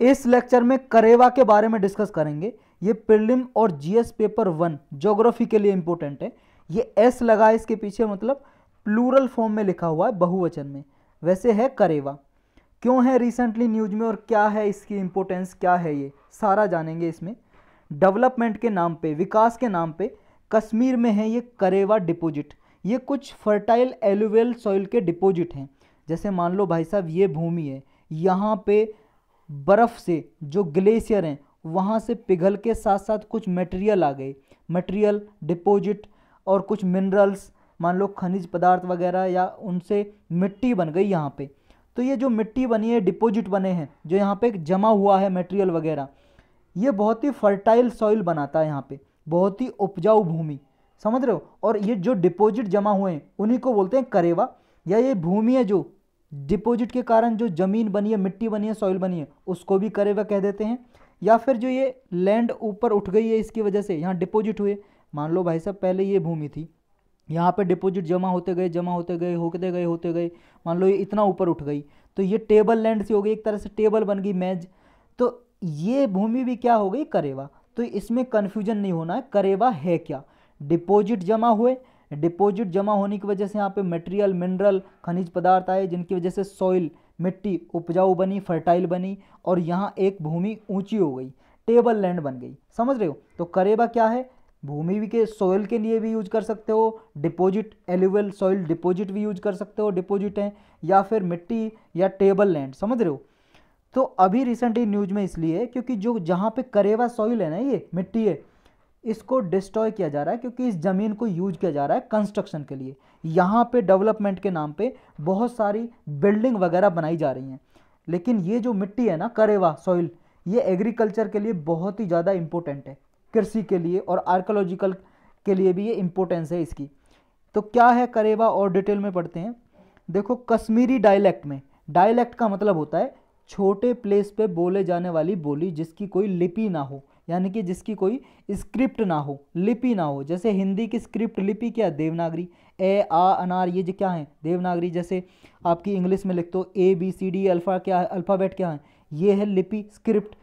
इस लेक्चर में करेवा के बारे में डिस्कस करेंगे ये प्रिलिम और जीएस पेपर वन जोग्राफी के लिए इंपॉर्टेंट है ये एस लगा इसके पीछे मतलब प्लूरल फॉर्म में लिखा हुआ है बहुवचन में वैसे है करेवा क्यों है रिसेंटली न्यूज में और क्या है इसकी इम्पोर्टेंस क्या है ये सारा जानेंगे इसमें डेवलपमेंट के नाम पे विकास के नाम पे कश्मीर में है ये करेवा डिपोजिट ये कुछ फर्टाइल एलुवेल सॉइल के डिपोजिट हैं जैसे मान लो भाई साहब ये भूमि है यहाँ पे बर्फ़ से जो ग्लेशियर हैं वहाँ से पिघल के साथ साथ कुछ मटेरियल आ गए मटेरियल डिपॉजिट और कुछ मिनरल्स मान लो खनिज पदार्थ वगैरह या उनसे मिट्टी बन गई यहाँ पे तो ये जो मिट्टी बनी है डिपॉजिट बने हैं जो यहाँ पे जमा हुआ है मटेरियल वगैरह ये बहुत ही फर्टाइल सॉइल बनाता है यहाँ पे बहुत ही उपजाऊ भूमि समझ रहे हो और ये जो डिपॉजिट जमा हुए हैं उन्हीं को बोलते हैं करेवा या ये भूमि है जो डिपोजिट के कारण जो ज़मीन बनी है मिट्टी बनी है सॉइल बनी है उसको भी करेवा कह देते हैं या फिर जो ये लैंड ऊपर उठ गई है इसकी वजह से यहाँ डिपोजिट हुए मान लो भाई साहब पहले ये भूमि थी यहाँ पे डिपॉजिट जमा होते गए जमा होते गए होते गए होते गए मान लो ये इतना ऊपर उठ गई तो ये टेबल लैंड सी हो गई एक तरह से टेबल बन गई मैज तो ये भूमि भी क्या हो गई करेवा तो इसमें कन्फ्यूजन नहीं होना है करेवा है क्या डिपॉजिट जमा हुए डिपॉजिट जमा होने की वजह से यहाँ पे मटेरियल मिनरल खनिज पदार्थ आए जिनकी वजह से सॉइल मिट्टी उपजाऊ बनी फर्टाइल बनी और यहाँ एक भूमि ऊंची हो गई टेबल लैंड बन गई समझ रहे हो तो करेबा क्या है भूमि भी के सॉइल के लिए भी यूज कर सकते हो डिपॉजिट एल्यूवल सॉइल डिपॉजिट भी यूज कर सकते हो डिपॉजिट है या फिर मिट्टी या टेबल लैंड समझ रहे हो तो अभी रिसेंटली न्यूज में इसलिए क्योंकि जो जहाँ पे करेवा सॉइल है ना ये मिट्टी है इसको डिस्ट्रॉय किया जा रहा है क्योंकि इस ज़मीन को यूज किया जा रहा है कंस्ट्रक्शन के लिए यहाँ पे डेवलपमेंट के नाम पे बहुत सारी बिल्डिंग वगैरह बनाई जा रही हैं लेकिन ये जो मिट्टी है ना करेवा सॉइल ये एग्रीकल्चर के लिए बहुत ही ज़्यादा इम्पोर्टेंट है कृषि के लिए और आर्कोलॉजिकल के लिए भी ये इम्पोर्टेंस है इसकी तो क्या है करेवा और डिटेल में पढ़ते हैं देखो कश्मीरी डायलैक्ट में डायलैक्ट का मतलब होता है छोटे प्लेस पे बोले जाने वाली बोली जिसकी कोई लिपि ना हो यानी कि जिसकी कोई स्क्रिप्ट ना हो लिपि ना हो जैसे हिंदी की स्क्रिप्ट लिपि क्या देवनागरी ए आ अनार ये जो क्या है देवनागरी जैसे आपकी इंग्लिश में लिख दो A B C D alpha क्या है अल्फ़ाबेट क्या है ये है लिपि स्क्रिप्ट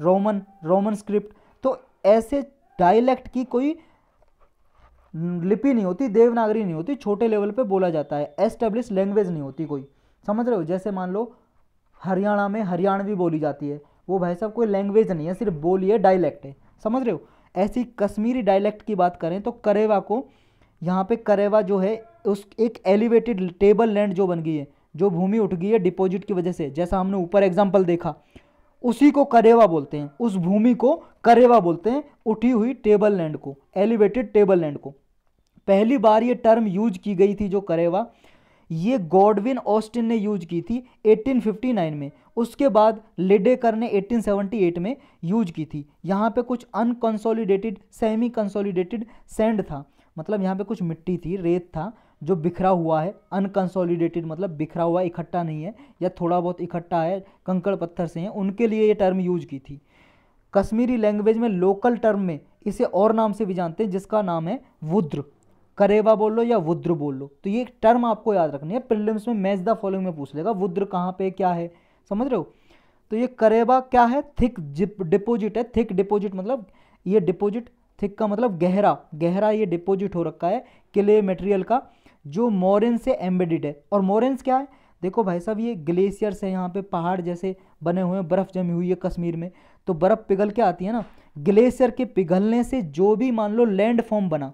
रोमन रोमन स्क्रिप्ट तो ऐसे डायलैक्ट की कोई लिपि नहीं होती देवनागरी नहीं होती छोटे लेवल पे बोला जाता है एस्टेब्लिश लैंग्वेज नहीं होती कोई समझ रहे हो जैसे मान लो हरियाणा में हरियाणवी बोली जाती है वो भाई साहब कोई लैंग्वेज नहीं है सिर्फ बोली है डायलैक्ट है समझ रहे हो ऐसी कश्मीरी डायलैक्ट की बात करें तो करेवा को यहाँ पे करेवा जो है उस एक एलिवेटेड टेबल लैंड जो बन गई है जो भूमि उठ गई है डिपॉजिट की वजह से जैसा हमने ऊपर एग्जाम्पल देखा उसी को करेवा बोलते हैं उस भूमि को करेवा बोलते हैं उठी हुई टेबल लैंड को एलिवेटेड टेबल लैंड को पहली बार ये टर्म यूज की गई थी जो करेवा ये गॉडविन ऑस्टिन ने यूज की थी 1859 में उसके बाद लेडेकर ने 1878 में यूज की थी यहाँ पे कुछ अनकंसोलिडेटेड सेमी कंसोलिडेटेड सैंड था मतलब यहाँ पे कुछ मिट्टी थी रेत था जो बिखरा हुआ है अनकंसोलिडेटेड मतलब बिखरा हुआ इकट्ठा नहीं है या थोड़ा बहुत इकट्ठा है कंकड़ पत्थर से हैं उनके लिए ये टर्म यूज की थी कश्मीरी लैंग्वेज में लोकल टर्म में इसे और नाम से भी जानते हैं जिसका नाम है वुद्र करेवा बोल लो या वुद्र बोल लो तो ये एक टर्म आपको याद रखनी है प्रिलिम्स में मैच द फॉलोइंग में पूछ लेगा वुद्र कहाँ पे क्या है समझ रहे हो तो ये करेबा क्या है थिक डिपोजिट है थिक डिपोजिट मतलब ये डिपोजिट थिक का मतलब गहरा गहरा ये डिपोजिट हो रखा है किले मटेरियल का जो मोरेंस से एम्बेडिड है और मोरेंस क्या है देखो भाई साहब ये ग्लेशियर्स से यहाँ पे पहाड़ जैसे बने हुए हैं बर्फ़ जमी हुई है कश्मीर में तो बर्फ़ पिघल के आती है ना ग्लेशियर के पिघलने से जो भी मान लो लैंड फॉर्म बना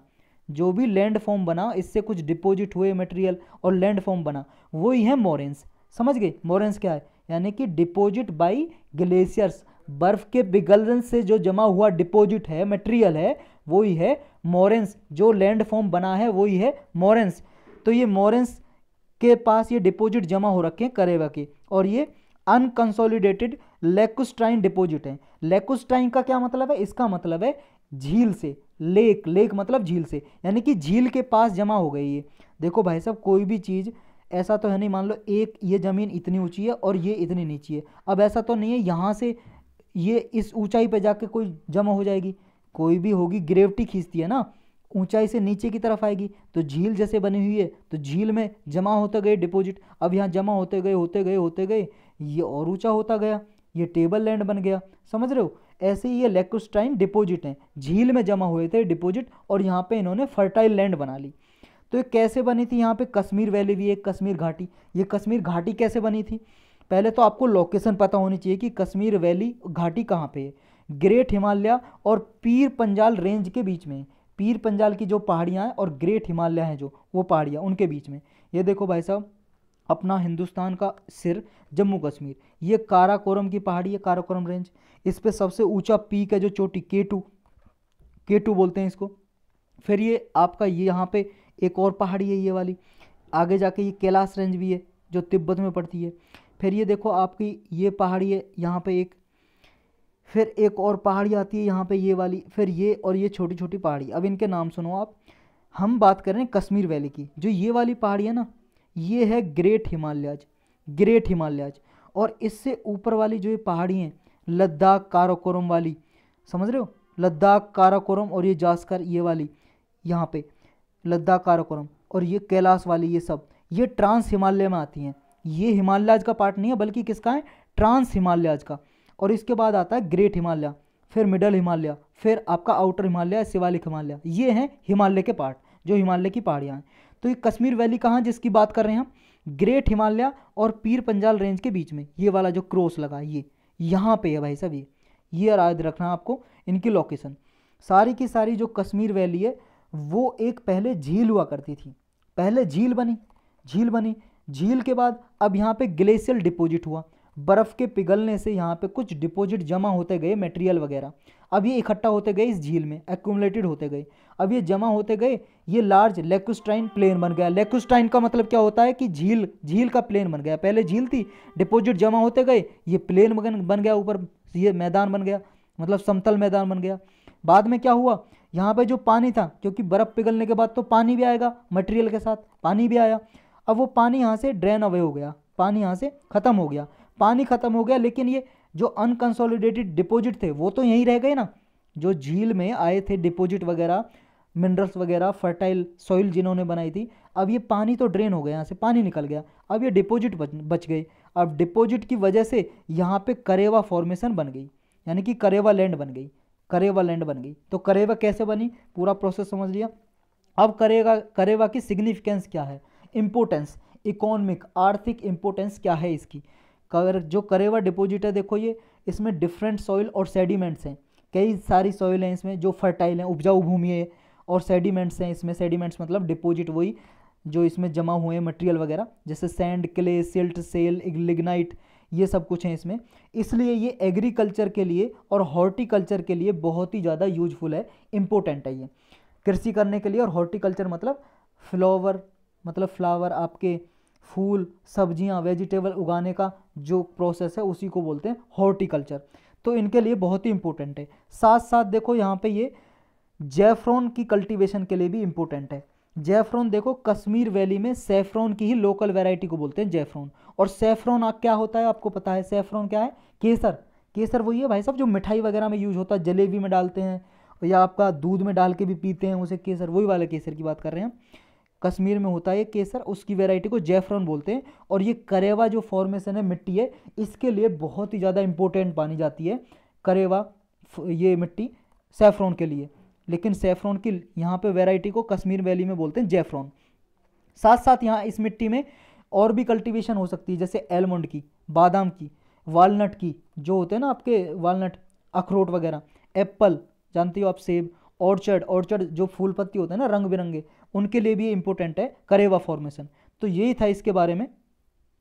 जो भी लैंड फॉर्म बना इससे कुछ डिपोजिट हुए मटेरियल और लैंड फॉर्म बना वही है मोरेंस समझ गए मोरेंस क्या है यानी कि डिपोजिट बाई ग्लेशियर्स बर्फ़ के पिघलन से जो जमा हुआ डिपोजिट है मटेरियल है वही है मोरेंस जो लैंड फॉर्म बना है वही है मोरेंस तो ये मोरेंस के पास ये डिपॉजिट जमा हो रखे हैं करेवा के और ये अनकंसोलिडेटेड लेकुस्टाइन डिपॉजिट है लेकुस्टाइन का क्या मतलब है इसका मतलब है झील से लेक लेक मतलब झील से यानी कि झील के पास जमा हो गई ये देखो भाई साहब कोई भी चीज़ ऐसा तो है नहीं मान लो एक ये ज़मीन इतनी ऊँची है और ये इतनी नीची है अब ऐसा तो नहीं है यहाँ से ये इस ऊंचाई पे जाके कोई जमा हो जाएगी कोई भी होगी ग्रेविटी खींचती है ना ऊंचाई से नीचे की तरफ आएगी तो झील जैसे बनी हुई है तो झील में जमा होते गए डिपॉजिट अब यहाँ जमा होते गए होते गए होते गए ये और ऊंचा होता गया ये टेबल लैंड बन गया समझ रहे हो ऐसे ही ये लेकोस्टाइन डिपॉजिट हैं झील में जमा हुए थे डिपॉजिट और यहाँ पे इन्होंने फर्टाइल लैंड बना ली तो ये कैसे बनी थी यहाँ पे कश्मीर वैली भी एक कश्मीर घाटी ये कश्मीर घाटी कैसे बनी थी पहले तो आपको लोकेशन पता होनी चाहिए कि कश्मीर वैली घाटी कहाँ पे है ग्रेट हिमालय और पीर पंजाल रेंज के बीच में पीर पंजाल की जो पहाड़ियाँ हैं और ग्रेट हिमालय हैं जो वो पहाड़ियाँ उनके बीच में ये देखो भाई साहब अपना हिंदुस्तान का सिर जम्मू कश्मीर ये काराकोरम की पहाड़ी है काराकोरम रेंज इस पर सबसे ऊंचा पीक है जो चोटी केटू केटू के टू बोलते हैं इसको फिर ये आपका ये यहाँ पे एक और पहाड़ी है ये वाली आगे जाके ये कैलाश रेंज भी है जो तिब्बत में पड़ती है फिर ये देखो आपकी ये पहाड़ी है यहाँ पे एक फिर एक और पहाड़ी आती है यहाँ पे ये वाली फिर ये और ये छोटी छोटी पहाड़ी अब इनके नाम सुनो आप हम बात कर रहे हैं कश्मीर वैली की जो ये वाली पहाड़ी है ना ये है ग्रेट हिमालयाज ग्रेट हिमालयाज और इससे ऊपर वाली जो ये पहाड़ी हैं लद्दाख काराकोरम वाली समझ रहे हो लद्दाख काराकोरम और ये जास्कर ये वाली यहाँ पर लद्दाख काराकोरम और ये कैलाश वाली ये सब ये ट्रांस हिमालय में आती हैं ये हिमालयाज का पार्ट नहीं है बल्कि किसका है ट्रांस हिमालयाज का और इसके बाद आता है ग्रेट हिमालय फिर मिडल हिमालय फिर आपका आउटर हिमालय शिवालिक हिमालय ये हैं हिमालय के पार्ट जो हिमालय की पहाड़ियाँ हैं तो ये कश्मीर वैली कहाँ जिसकी बात कर रहे हैं हम ग्रेट हिमालय और पीर पंजाल रेंज के बीच में ये वाला जो क्रॉस लगा ये यहाँ पे है भाई साहब ये ये याद रखना आपको इनकी लोकेशन सारी की सारी जो कश्मीर वैली है वो एक पहले झील हुआ करती थी पहले झील बनी झील बनी झील के बाद अब यहाँ पे ग्लेशियल डिपॉजिट हुआ बर्फ़ के पिघलने से यहाँ पे कुछ डिपॉजिट जमा होते गए मटेरियल वगैरह अब ये इकट्ठा होते गए इस झील में एक्यूमलेटेड होते गए अब ये जमा होते गए ये लार्ज लेकुस्टाइन प्लेन बन गया लेकुस्टाइन का मतलब क्या होता है कि झील झील का प्लेन बन गया पहले झील थी डिपॉजिट जमा होते गए ये प्लेन बन गया ऊपर ये मैदान बन गया मतलब समतल मैदान बन गया बाद में क्या हुआ यहाँ पे जो पानी था क्योंकि बर्फ़ पिघलने के बाद तो पानी भी आएगा मटेरियल के साथ पानी भी आया अब वो पानी यहाँ से ड्रेन अवे हो गया पानी यहाँ से ख़त्म हो गया पानी ख़त्म हो गया लेकिन ये जो अनकंसोलिडेटेड डिपॉजिट थे वो तो यहीं रह गए ना जो झील में आए थे डिपॉजिट वगैरह मिनरल्स वगैरह फर्टाइल सॉइल जिन्होंने बनाई थी अब ये पानी तो ड्रेन हो गया यहाँ से पानी निकल गया अब ये डिपॉजिट बच, बच गए अब डिपॉजिट की वजह से यहाँ पे करेवा फॉर्मेशन बन गई यानी कि करेवा लैंड बन गई करेवा लैंड बन गई तो करेवा कैसे बनी पूरा प्रोसेस समझ लिया अब करेगा करेवा की सिग्निफिकेंस क्या है इम्पोर्टेंस इकोनॉमिक आर्थिक इम्पोर्टेंस क्या है इसकी कर जो करेवा डिपोजिट है देखो ये इसमें डिफरेंट सॉइल और सेडिमेंट्स हैं कई सारी सॉइल हैं इसमें जो फर्टाइल हैं उपजाऊ भूमि है और सेडिमेंट्स हैं इसमें सेडिमेंट्स मतलब डिपोजिट वही जो इसमें जमा हुए मटेरियल वगैरह जैसे sand clay silt shale lignite ये सब कुछ है इसमें इसलिए ये एग्रीकल्चर के लिए और हॉर्टिकल्चर के लिए बहुत ही ज़्यादा यूजफुल है इम्पोर्टेंट है ये कृषि करने के लिए और हॉर्टिकल्चर मतलब फ्लावर मतलब फ्लावर आपके फूल सब्जियां वेजिटेबल उगाने का जो प्रोसेस है उसी को बोलते हैं हॉर्टिकल्चर तो इनके लिए बहुत ही इम्पोर्टेंट है साथ साथ देखो यहाँ पे ये जैफ्रॉन की कल्टीवेशन के लिए भी इम्पोर्टेंट है जेफ्रोन देखो कश्मीर वैली में सेफ्रॉन की ही लोकल वेराइटी को बोलते हैं जैफ्रॉन और सेफ्रॉन क्या होता है आपको पता है सेफ्रॉन क्या है केसर केसर वही है भाई साहब जो मिठाई वगैरह में यूज होता है जलेबी में डालते हैं या आपका दूध में डाल के भी पीते हैं उसे केसर वही वाले केसर की बात कर रहे हैं कश्मीर में होता है ये केसर उसकी वेराइटी को जैफरन बोलते हैं और ये करेवा जो फॉर्मेशन है मिट्टी है इसके लिए बहुत ही ज़्यादा इंपॉर्टेंट मानी जाती है करेवा ये मिट्टी सेफ्रॉन के लिए लेकिन सेफ्रॉन की यहाँ पे वेराइटी को कश्मीर वैली में बोलते हैं जेफ्रॉन साथ साथ यहाँ इस मिट्टी में और भी कल्टीवेशन हो सकती है जैसे एलमंड की बादाम की वालनट की जो होते हैं ना आपके वालनट अखरोट वगैरह एप्पल जानते हो आप सेब ऑर्चर्ड ऑर्चर्ड जो फूल पत्ती होते हैं ना रंग बिरंगे उनके लिए भी इम्पोर्टेंट है करेवा फॉर्मेशन तो यही था इसके बारे में